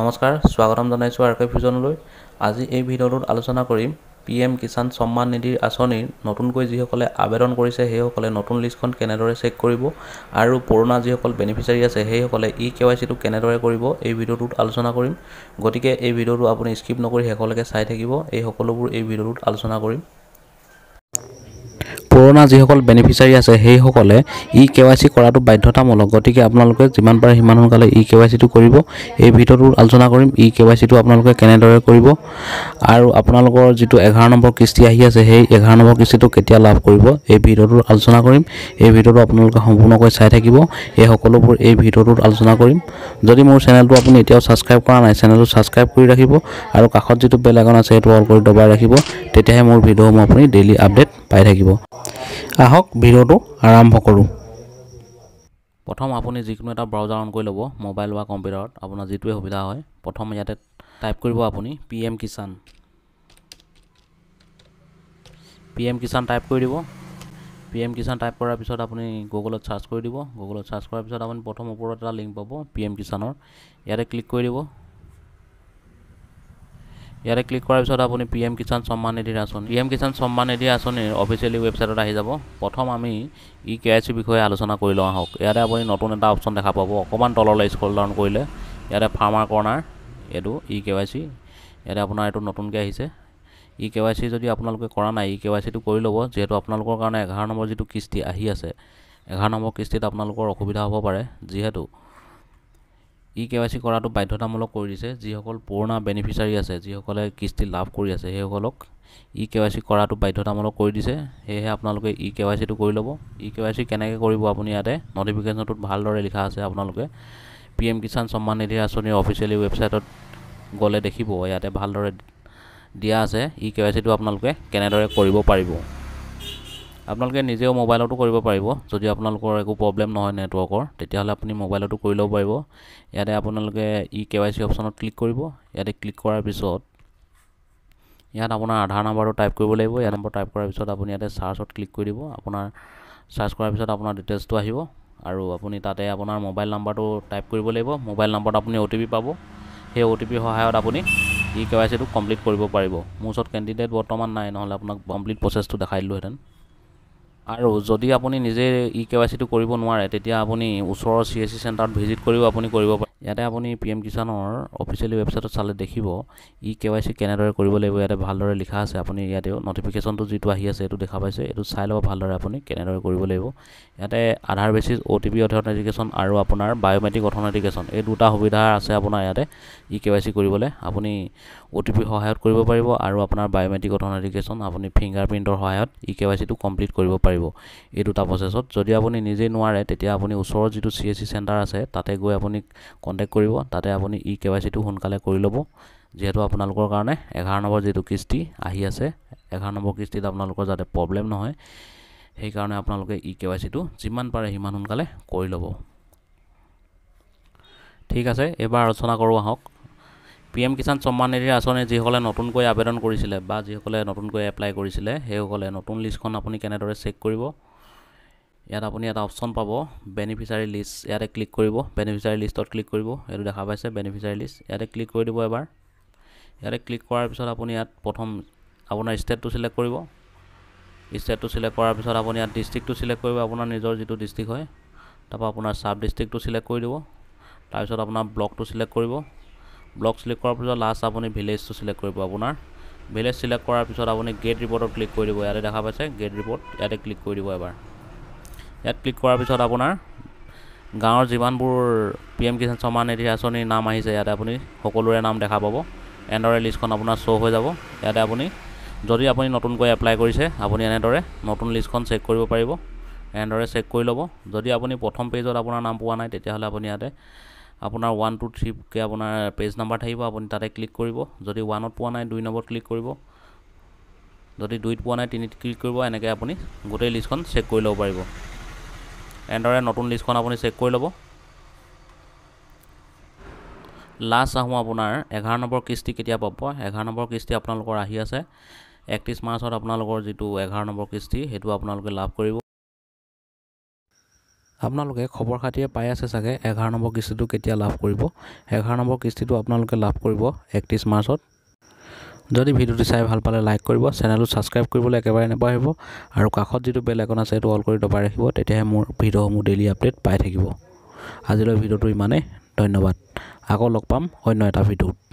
নমস্কাৰ স্বাগতম জনাইছোঁ আৰ কে ফিউজনলৈ আজি এই ভিডিঅ'টোত আলোচনা কৰিম পি এম কিষাণ সন্মান নিধিৰ আঁচনিৰ নতুনকৈ যিসকলে আবেদন কৰিছে সেইসকলে নতুন লিষ্টখন কেনেদৰে চেক কৰিব আৰু পুৰণা যিসকল বেনিফিচিয়াৰী আছে সেইসকলে ই কে ৱাই চিটো কেনেদৰে কৰিব এই ভিডিঅ'টোত আলোচনা কৰিম গতিকে এই ভিডিঅ'টো আপুনি স্কিপ নকৰি শেষলৈকে চাই থাকিব এই সকলোবোৰ এই ভিডিঅ'টোত আলোচনা কৰিম পুৰণা যিসকল বেনিফিচাৰী আছে সেইসকলে ই কে ৱাই চি কৰাটো বাধ্যতামূলক গতিকে আপোনালোকে যিমান পাৰে সিমান সোনকালে ই কে ৱাই চিটো কৰিব এই ভিডিঅ'টো আলোচনা কৰিম ই কে ৱাই চিটো আপোনালোকে কেনেদৰে কৰিব আৰু আপোনালোকৰ যিটো এঘাৰ নম্বৰ কিস্তি আহি আছে সেই এঘাৰ নম্বৰ কিস্তিটো কেতিয়া লাভ কৰিব এই ভিডিঅ'টোত আলোচনা কৰিম এই ভিডিঅ'টো আপোনালোকে সম্পূৰ্ণকৈ চাই থাকিব এই সকলোবোৰ এই ভিডিঅ'টোত আলোচনা কৰিম যদি মোৰ চেনেলটো আপুনি এতিয়াও ছাবস্ক্ৰাইব কৰা নাই চেনেলটো ছাবস্ক্ৰাইব কৰি ৰাখিব আৰু কাষত যিটো বেলেগন আছে সেইটো অল কৰি দবাই ৰাখিব তেতিয়াহে মোৰ ভিডিঅ'সমূহ আপুনি ডেইলি আপডেট পাই থাকিব আহক ভিডিঅ'টো আৰম্ভ কৰোঁ প্ৰথম আপুনি যিকোনো এটা ব্ৰাউজাৰ অন কৰি ল'ব মোবাইল বা কম্পিউটাৰত আপোনাৰ যিটোৱে সুবিধা হয় প্ৰথম ইয়াতে টাইপ কৰিব আপুনি P M Kisan P M Kisan type কৰি দিব পি এম কিষাণ টাইপ কৰাৰ পিছত আপুনি গুগলত চাৰ্চ কৰি দিব গুগলত চাৰ্চ কৰাৰ পিছত আপুনি প্ৰথম ওপৰত এটা লিংক পাব পি এম কিষাণৰ ইয়াতে ক্লিক কৰি দিব ইয়াতে ক্লিক কৰাৰ পিছত আপুনি পি এম কিষাণ সন্মান নিধিৰ আঁচনি পি এম কিষাণ সন্মান নিধি আঁচনিৰ অফিচিয়েলি ৱেবছাইটত আহি যাব প্ৰথম আমি ই কে আই চিৰ বিষয়ে আলোচনা কৰি লওঁ আহক ইয়াতে আপুনি নতুন এটা অপশ্যন দেখা পাব অকণমান তললৈ স্কল ডাউন কৰিলে ইয়াতে ফাৰ্মাৰ কৰ্ণাৰ এইটো ই কে ৱাই চি ইয়াতে আপোনাৰ এইটো নতুনকৈ আহিছে ই কে ৱাই চি যদি আপোনালোকে কৰা নাই ই কে ৱাই চিটো কৰি ল'ব যিহেতু আপোনালোকৰ কাৰণে এঘাৰ নম্বৰ যিটো কিস্তি আহি আছে এঘাৰ নম্বৰ কিস্তিত আপোনালোকৰ অসুবিধা হ'ব পাৰে যিহেতু ই কে ৱাই চি কৰাটো বাধ্যতামূলক কৰি দিছে যিসকল পুৰণা বেনিফিচাৰী আছে যিসকলে কিস্তি লাভ কৰি আছে সেইসকলক ই কে ৱাই চি কৰাটো বাধ্যতামূলক কৰি দিছে সেয়েহে আপোনালোকে ই কে ৱাই চিটো কৰি ল'ব e e K Y C কেনেকৈ কৰিব আপুনি ইয়াতে ন'টিফিকেশ্যনটোত ভালদৰে লিখা আছে আপোনালোকে পি এম কিষাণ সন্মান নিধি আঁচনিৰ অফিচিয়েলি ৱেবছাইটত গ'লে দেখিব ইয়াতে ভালদৰে দিয়া আছে ই কে ৱাই চিটো আপোনালোকে কেনেদৰে কৰিব পাৰিব আপোনালোকে নিজেও মোবাইলতো কৰিব পাৰিব যদি আপোনালোকৰ একো প্ৰব্লেম নহয় নেটৱৰ্কৰ তেতিয়াহ'লে আপুনি মোবাইলতো কৰি ল'ব পাৰিব ইয়াতে আপোনালোকে ই কে ৱাই চি অপশ্যনত ক্লিক কৰিব ইয়াতে ক্লিক কৰাৰ পিছত ইয়াত আপোনাৰ আধাৰ নাম্বাৰটো টাইপ কৰিব লাগিব ইয়াৰ নম্বৰ টাইপ কৰাৰ পিছত আপুনি ইয়াতে চাৰ্চত ক্লিক কৰি দিব আপোনাৰ চাৰ্চ কৰাৰ পিছত আপোনাৰ ডিটেইলছটো আহিব আৰু আপুনি তাতে আপোনাৰ মোবাইল নাম্বাৰটো টাইপ কৰিব লাগিব মোবাইল নাম্বাৰত আপুনি অ' টি পি পাব সেই অ' টি পিৰ সহায়ত আপুনি ই কে ৱাই চিটো কমপ্লিট কৰিব পাৰিব মোৰ ওচৰত কেণ্ডিডেট বৰ্তমান নাই নহ'লে আপোনাক কমপ্লিট প্ৰচেছটো দেখাই দিলোঁহেঁতেন আৰু যদি আপুনি নিজে ই কে ৱাই কৰিব নোৱাৰে তেতিয়া আপুনি ওচৰৰ চি এছ চি চেণ্টাৰত ভিজিট কৰিও আপুনি কৰিব পাৰে ইয়াতে আপুনি পি এম কিষাণৰ অফিচিয়েলি ৱেবছাইটত চালে দেখিব ই কে ৱাই চি কেনেদৰে কৰিব লাগিব ইয়াতে ভালদৰে লিখা আছে আপুনি ইয়াতেও নটিফিকেশ্যনটো যিটো আহি আছে এইটো দেখা পাইছে এইটো চাই ল'ব ভালদৰে আপুনি কেনেদৰে কৰিব লাগিব ইয়াতে Aadhaar basis O' T P authentication আৰু আপোনাৰ বায়'মেট্ৰিক অথেণ্টিকেশ্যন এই দুটা সুবিধা আছে আপোনাৰ ইয়াতে ই কে ৱাই চি কৰিবলৈ আপুনি অ' টি পি সহায়ত কৰিব পাৰিব আৰু আপোনাৰ বায়'মেট্ৰিক অথেণ্টিকেশ্যন আপুনি ফিংগাৰ প্ৰিণ্টৰ সহায়ত ই কে ৱাই চিটো কমপ্লিট কৰিব পাৰিব এই দুটা প্ৰচেছত যদি আপুনি নিজেই নোৱাৰে তেতিয়া আপুনি ওচৰৰ যিটো চি এছ চি চেণ্টাৰ আছে তাতে গৈ আপুনি কণ্টেক্ট কৰিব তাতে আপুনি ই কে ৱাই সোনকালে কৰি ল'ব যিহেতু আপোনালোকৰ কাৰণে এঘাৰ নম্বৰ যিটো কিস্তি আহি আছে এঘাৰ নম্বৰ কিস্তিত আপোনালোকৰ যাতে প্ৰব্লেম নহয় সেইকাৰণে আপোনালোকে ই কে ৱাই চিটো যিমান পাৰে সিমান সোনকালে কৰি ল'ব ঠিক আছে এইবাৰ আলোচনা কৰোঁ আহক পি এম কিষাণ সন্মান নিধিৰ আঁচনি যিসকলে নতুনকৈ আবেদন কৰিছিলে বা যিসকলে নতুনকৈ এপ্লাই কৰিছিলে সেইসকলে নতুন লিষ্টখন আপুনি কেনেদৰে চেক কৰিব ইয়াত আপুনি এটা অপশ্যন পাব বেনিফিচাৰী লিষ্ট ইয়াতে ক্লিক কৰিব বেনিফিচাৰী লিষ্টত ক্লিক কৰিব এইটো দেখা পাইছে বেনিফিচাৰী লিষ্ট ইয়াতে ক্লিক কৰি দিব এবাৰ ইয়াতে ক্লিক কৰাৰ পিছত আপুনি ইয়াত প্ৰথম আপোনাৰ ষ্টেটটো চিলেক্ট কৰিব ষ্টেটটো চিলেক্ট কৰাৰ পিছত আপুনি ইয়াত ডিষ্ট্ৰিক্টটো চিলেক্ট কৰিব আপোনাৰ নিজৰ যিটো ডিষ্ট্ৰিক্ট হয় তাৰপৰা আপোনাৰ ছাব ডিষ্ট্ৰিক্টটো চিলেক্ট কৰি দিব তাৰপিছত আপোনাৰ ব্লকটো চিলেক্ট কৰিব ব্লক চিলেক্ট কৰাৰ পিছত লাষ্ট আপুনি ভিলেজটো চিলেক্ট কৰিব আপোনাৰ ভিলেজ চিলেক্ট কৰাৰ পিছত আপুনি গেট ৰিপৰ্টত ক্লিক কৰি দিব ইয়াতে দেখা পাইছে গেট ৰিপৰ্ট ইয়াতে ক্লিক কৰি দিব এবাৰ ইয়াত ক্লিক কৰাৰ পিছত আপোনাৰ গাঁৱৰ যিমানবোৰ পি এম কিষাণ সমান নিধি আঁচনিৰ নাম আহিছে ইয়াতে আপুনি সকলোৰে নাম দেখা পাব এনেদৰে লিষ্টখন আপোনাৰ শ্ব' হৈ যাব ইয়াতে আপুনি যদি আপুনি নতুনকৈ এপ্লাই কৰিছে আপুনি এনেদৰে নতুন লিষ্টখন চেক কৰিব পাৰিব এনেদৰে চেক কৰি ল'ব যদি আপুনি প্ৰথম পেজত আপোনাৰ নাম পোৱা নাই তেতিয়াহ'লে আপুনি ইয়াতে আপোনাৰ ওৱান টু থ্ৰীকৈ আপোনাৰ পেজ নাম্বাৰ থাকিব আপুনি তাতে ক্লিক কৰিব যদি ওৱানত পোৱা নাই দুই নম্বৰত ক্লিক কৰিব যদি দুইত পোৱা নাই তিনিত ক্লিক কৰিব এনেকৈ আপুনি গোটেই লিষ্টখন চেক কৰি ল'ব পাৰিব এনেদৰে নতুন লিষ্টখন আপুনি চেক কৰি ল'ব লাষ্ট আহোঁ আপোনাৰ এঘাৰ নম্বৰ কিস্তি কেতিয়া পাব এঘাৰ নম্বৰ কিস্তি আপোনালোকৰ আহি আছে একত্ৰিছ মাৰ্চত আপোনালোকৰ যিটো এঘাৰ নম্বৰ কিস্তি সেইটো আপোনালোকে লাভ কৰিব আপোনালোকে খবৰ খাতিৰে পাই আছে চাগে এঘাৰ নম্বৰ কিস্তিটো কেতিয়া লাভ কৰিব এঘাৰ নম্বৰ কিস্তিটো আপোনালোকে লাভ কৰিব একত্ৰিছ মাৰ্চত যদি ভিডিওটি চাই ভাল পালে লাইক কৰিব চেনেলটো সাবস্ক্ৰাইব কৰবলে একেবাৰে নেপাহিব আৰু কাখত যে বেল আইকন আছে এই অল কৰি দবাই ৰাখিব তেতিয়াহে মোৰ ভিডিও সমূহ ডেলি আপডেট পাই থাকিব আজিলে ভিডিওটি ইমানে ধন্যবাদ আকৌ লগ পাম অন্য এটা ভিডিওত